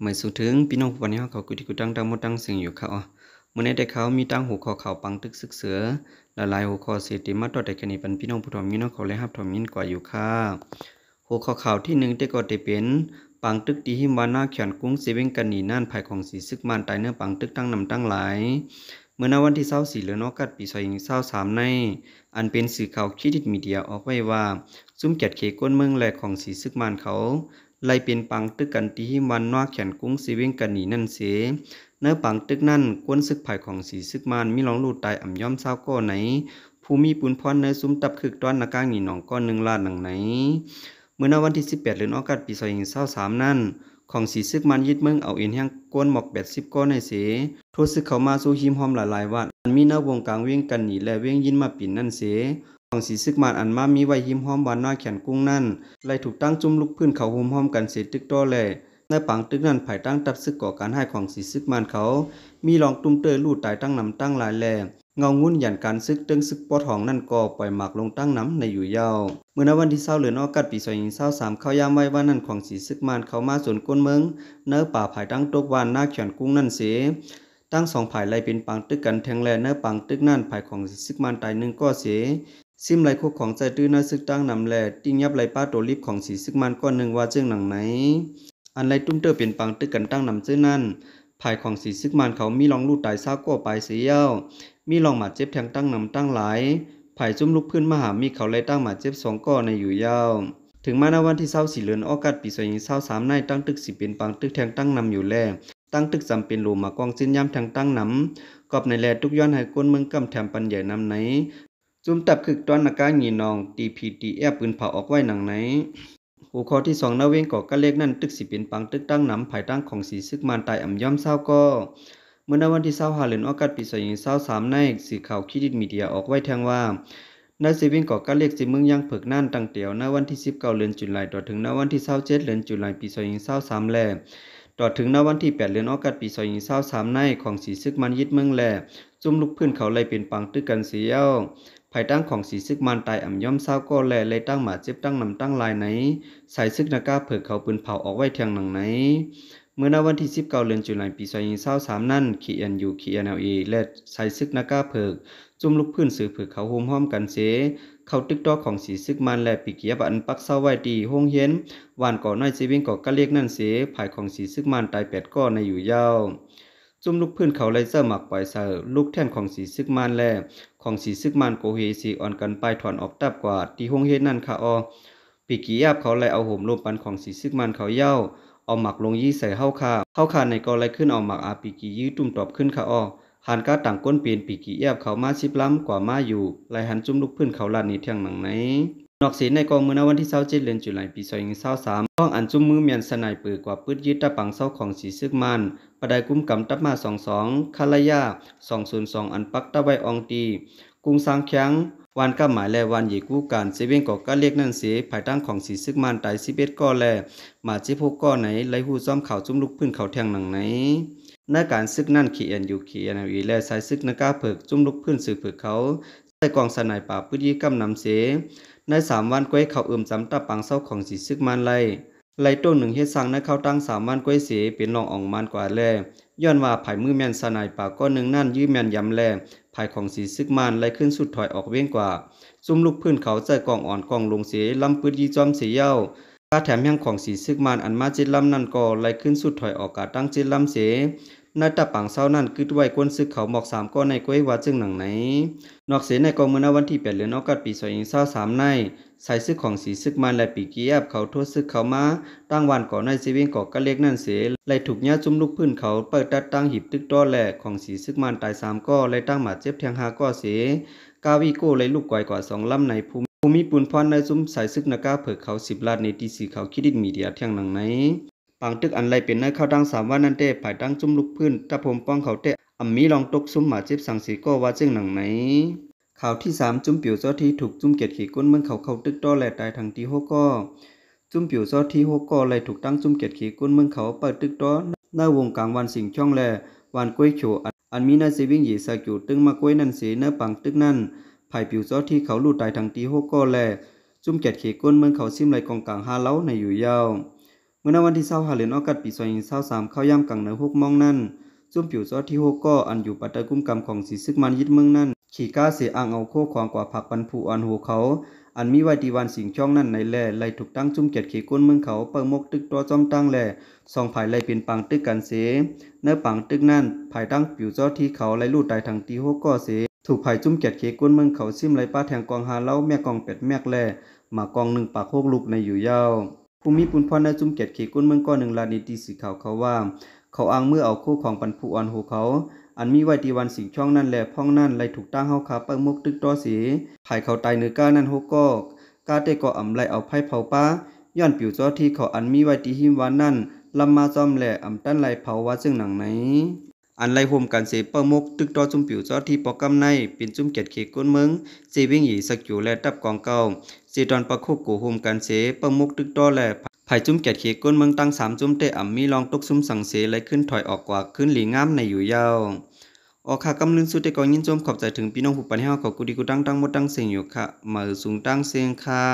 เมื่อสูงถึงพี่น้องผู้นีเขาเขากุฏิกุตังตังมดตังเสียงอยู่เขาเมื่อในแต่เขามีตั้งหัวข้อเขาปังตึกซึกเสือละลายหัวข้อเสติมาต่อแต่แค่นี้เป็นพี่น้องผู้ถมยินน้องเขาเลยฮับถมยินกว่าอยู่ค่าหัวข้อขาที่หนึ่งได้ก่อเตเป็นปังตึกตีหิมานาเขียนกุ้งเซเว่งกันหนีน่านภายของสีซึกมันตายเนื้อปังตึกตั้งนำตั้งหลาย เมื่อนวันที่เศร้าสี่เหลือนอกัดปีซอยเศร้าสามใน อันเป็นสื่อข่าวคิดิตมีเดียออกไว้ว่า ซุ้มเกตเคก้นเมืองแหลกของสีซึกมันเขาไลเป็นปังตึกกันที่หิมันนอกแขนกุ้งสีเวงกันหนีนั่นเสเนื้อปังตึกนั่นก้นซึกไผ่ของสีซึกมันมีลองลูดตายอ่ำย่อมเศร้าก็ไหนภูมิปุนพรเนื้อซุ้มตับคึกต้อนนากางหนีหนองก้อนหนึ่งลาดหนังไหนเมื่อวันที่ 18เดือนออกัสปีซอยงเศร้าสามนั่นของสีซึกมันยึดเมืองเอาเอ็นแห้งก้นหมอกแปดสิบก้อนในเสโทษซึกเขามาสู้ฮิมหอมหลายหลายวันมีเนื้อวงกลางเวียงกันหนีและเวียงยินมาปิ่นนั่นเสของสีซึกมานอันมามีไว้ยิ้มห้อมหวานน้อยแขนกุ้งนั่นไลถูกตั้งจุ่มลุกพื้นเขาหุมห้อมกันเสียตึกโต้เลยในปังตึกนั้นไายตั้งตับซึกก่อการให้ของสีซึกมานเขา มีลองตุ้มเตยลู่ตายตั้งนำตั้งหลายแหลเงางุ่นหยันการซึกตึงซึกปอทองนั่นก็ปล่อยหมากลงตั้งน้ำในอยู่ยาว เมื่อนวันที่เศร้าเหลือนอกัดปีสอยิงเศร้าสามเข้ายามไว้ว่านั่นของสีซึกมานเขามาสวนก้นเมือง เนื้อป่าผายตั้งตกวานนาแขวนกุ้งนั่นเสียตั้งสองผายไลเป็นปังตึกกันแทงแลเนื้อปังตึกนั่นผายของสีซึกมานตายหนึ่งก็เสียซิมไหลโกของใจตื้อน้อยซึกตั้งนำแลติ้งยับไหลป้าโตลิบของสีซึกมันก้อนหนึ่งว่าเจ้งหนังไหน อันไรตุ้มเตอร์เปลี่ยนปังตึกกันตั้งนำเจ้านั่นภายของสีซึกมันเขามีลองลูกตายซากก่ไปเสียเย้ามีลองหมาเจ็บแทงตั้งนำตั้งหลายภายจุ่มลุกพื้นมหามีเขาไรตั้งหมาเจ็บสองก้อในอยู่เย้าถึงมาณวันที่เศร้าสีเเลือนออกัดปีสวยเศร้าสามนายตั้งตึกสีเปลี่ยนปังตึกแทงตั้งนำอยู่แล ตั้งตึกจำเป็นหลูมากองสิ้นย่ำทางตั้งนำกอบในแลทุกย้อนหายก้นเมืองกำแถมปันใหญ่นำไหนจุ่มตับคึกตอนนาการหงีนอง TPTF ปืนเผาออกไว้หนังไหนหัวข้อที่สองนาเวงก่อกะเลขนั่นตึกสิเป็นปังตึกตั้งน้ำภายตั้งของสีซึกมานตายอ่ำย่อมเศร้าก็เมื่อในวันที่เศร้าหาเหรินออกัดปีสอยงเศร้าสามในสื่อข่าวคิดิดมีเดียออกไว้แทงว่านายสิวิก่อกะเลขสิเมืองยังเผิกนั่นตั้งเตียวนวันที่สิบเก้าเหือนจุลายต่อถึงนวันที่เศร้าเจ็ดเหือนจุลายปีสอยงเศร้าสามแลต่อถึงนวันที่แปดเหือนออกัดปีซอยิงเศร้าสามในของสีซึกมันยิดเมืองแหล่จุ่มลุกพื้นเขาไลเป็นปังตึกกันเสียวภายตั้งของสีซึกมันตายอ่ำย่อมเศร้าก็แลเลยตั้งหมาเจ็บตั้งนำตั้งลายไหนใส่ซึกนาก้าเผือกเขาปืนเผาออกไว้เทียงหนังไหน เมื่อนวันที่สิบเก้าเดือนจุลายปีสองพันเศร้าสามนั่นขีเอ็นยู่ขีเอ็นเอลเอและใส่ซึกนาก้าเผือกจุ่มลุกพื้นสื่อเผือกเขาโฮมห้อมกันเส เขาตึกตอกของสีซึกมันและปีกียบันปักเศร้าไว้ดีห้องเฮียนนวานก่อน้อยเซวิ่งก่อกะเรียกนั่นเสภายของสีซึกมันตายแปดก้อในอยู่ยาวจุ่มลูกพื้นเขาไลเซอร์หมักปล่อยเซอลูกแท่นของสีซึกมานแลของสีซึกมานโกเฮสีอ่อนกันไปถอนออกตับกว่าตีห้องเฮ็ดนั่นค่ะออปีกียาบเขาไลเอาห่มลมปันของสีซึกมันเขาเย้าเอาหมักลงยี่ใส่เข้าคาเข้าคาในกอไลขึ้นเอาหมักอาปีกียื้อตุ่มตอบขึ้นค่ะออหันก้าต่างก้นเปลี่ยนปีกีแยบเขามาชิบล้ำกว่ามาอยู่ไลหันจุ่มลูกพื้นเขาลานนี้เที่ยงหนังไหนนอกเสียในกองมือนวันที่เ้าเจ็ดือนจุลัยปีอย0 2 3ต้องอันจุ้มมือเมียนสนาย ปือกว่าปืดยึดตะปังเศร้าของสีซึกมันปะไดกุ้มกำตับมาสสององคาลายาสองศูนย์สองอันปักตะไวอองตี กุงสางแข็ง วันกาหมาย และวันหยีกู้การ เซเว่นก่อก็เรียกนั่นเสียภายตั้งของสีซึกมันตายสิเอ็ดก้อแลมาเจ็บพกก้อไหนไรหูซ้อมข่าวจุ้มลุกพื้นเขาแทงหนังไหนหน้าการซึกนั่นขี่เอ็นอยู่ขี่เอ็นอีและสายซึกนาก้าเผิกจุ้มลุกพื้นสื่อเผอกเขา ใส่กองสนายป่าพื้นยี่กำนำเสในสามวันก้อยเขาอื่มจำตาปังเศร้าของสีซึกมันไลไลตัวหนึ่งเฮ็ดสั่งในเขาตั้งสามวันก้อยเสียเป็นรองอ่องมันกว่าแล ย้อนว่าภายมือแมนสนายปากก้อนหนึ่งนั่นยื้อแมนยำแลภายของสีซึกมันไลขึ้นสุดถอยออกเว้งกว่าซุ้มลูกพื้นเขาใจกองอ่อนกองลงเสียลำปืนยี่จอมเสียเย้า้าแถมยังของสีซึกมันอันมาจิตลำนั่นก็อไลขึ้นสุดถอยออกกาตั้งจิตลำเสียนาตาปังเศร้านั่นคืดไว้ก้นซึกเขาหมอกสามก้อนในก้อยว่าจึงหนังไหนนอกเสียในกองมือนาวันที่แปดเหลือนอกกัดปีสองอิงเศร้าสามในใส่ซึกของสีซึกมันและปีกีแอบเขาทั่วซึกเขามา ตั้งวันก่อนในซีเวงก่อกะเล็กนั่นเสียไล่ถูกย่าจุ่มลูกพื้นเขาเปิดตัดตั้งหีบตึกต้อแหลกของสีซึกมันตายสามก้อไล่ตั้งหมาเจ็บแทงหาก้อเสียกาวีโก้ไล่ลูกก่อยกว่าสองลำในภูมิภูมิปุนพรในซุ้มใส่ซึกนาก้าเผิกเขาสิบลาดในตีสีเขาคิดดินมีเดียแทงหนังไหนปางตึกอันไรเป็นในข้าวังสามวันนั่นเต้ผายดังจุ่มลุกพื้นตะผมป้องเขาเต้อัมมีลองตกซุ่มหมาจิบสังสีก็ว่าจึงหนังไหนข่าวที่สามจุ่มผิวซอที่ถูกจุ่มเกียดขี่ก้นเมืองเขาเขาตึกต่อแหลตายทางที่หกก็จุ่มผิวซอที่หกก็เลยถูกตั้งจุ่มเกียดขี่ก้นเมืองเขาเปิดตึกต่อในวงกลางวันสิงช่องแลวันกล้วยโฉอันมีนาซีวิ่งหยีสากิวตึงมากล้วยนั่นเสียเนื้อปังตึกนั่นผายผิวซอที่เขาลู่ตายทางที่หกก็แลจุ่มเกียดขี่ก้นเมืองเขาซิมไรกองกลางฮาเล้าในอยู่ยาวมื่อวันที่เศร้าหาเหรียญออกัดปีสอยเศร้าสามเข้าย่ำกังเนือหกมองนั่นซุ่มผิวซอที่หกก็อันอยู่ปัตตากุ้มกรรมของสีซึกมันยึดเมืองนั่นขี่ก้าเสียอ่างเอาโคกวางกว่าผักปันผูอันหัวเขา อันมีไวยดีวันสิงช่องนั่นในแล่ไล่ถูกตั้งจุ่มเกียดขียก้นเมืองเขาเปิงมกตึกตัวจอมตั้งแล่สองผายไล่เป็นปังตึกกันเสเนื้อปังตึกนั่นผายตั้งผิวซอที่เขาไล่ลู่ตายทางตีหกก็เสถูกผายจุ่มเกียดขียก้นเมืองเขาซิมไล่ป้าแทงกองหาเล้าแม่กองเป็ดแม่แล่หมากองหนึ่งปากโคกลูกในอยู่ยาวภูมิปุนพรในจุ่มเกตเขกุ้นเมืองก้อนหนึ่งลานิตีสีขาวเขาว่า เขาอ้างเมื่อเอาคู่ของปันผูอ่อนหูเขา อันมีไว้ตีวันสิงช่องนั่นแหละพ่องนั่นไลถูกตั้งเฮาคาเปิ้งมกตึกตอสีภายเขาตายเนื้อก้านั่นหกกอกกาเตก่ออ่ำไลเอาไพ่เผาป้าย้อนปิวจอที่เขาอันมีไว้ตีหิมวานนั่นลำมาจอมแหล่อ่ำตั้นไลเผาว่าซึ่งหนังไหนอันไล่ห่มกันเสเปรมุกตึกตอจุ่มผิวจอที่ปอกกำในเป็นจุ่มเกตเขก้นเมืองเสวิ่งหยีสักอยู่และตับกองเก่าเสตอนประคุกกูห่มกันเสเปรมุกตึกตอและไายจุ่มเกตเขก้นเมืองตั้งสามจุ่มเตะอ่ำมีลองตกซุ่มสังเสไหลขึ้นถอยออกกว่าขึ้นหลีงามในอยู่ยาวออกค่ะกำลังสุดแต่กองยินชมขอบใจถึงพี่น้องผู้ปันให้เฮาขอกูดีกูตั้งตั้งมดตั้งเสียงอยู่ค่ะมาสูงตั้งเสียงค่ะ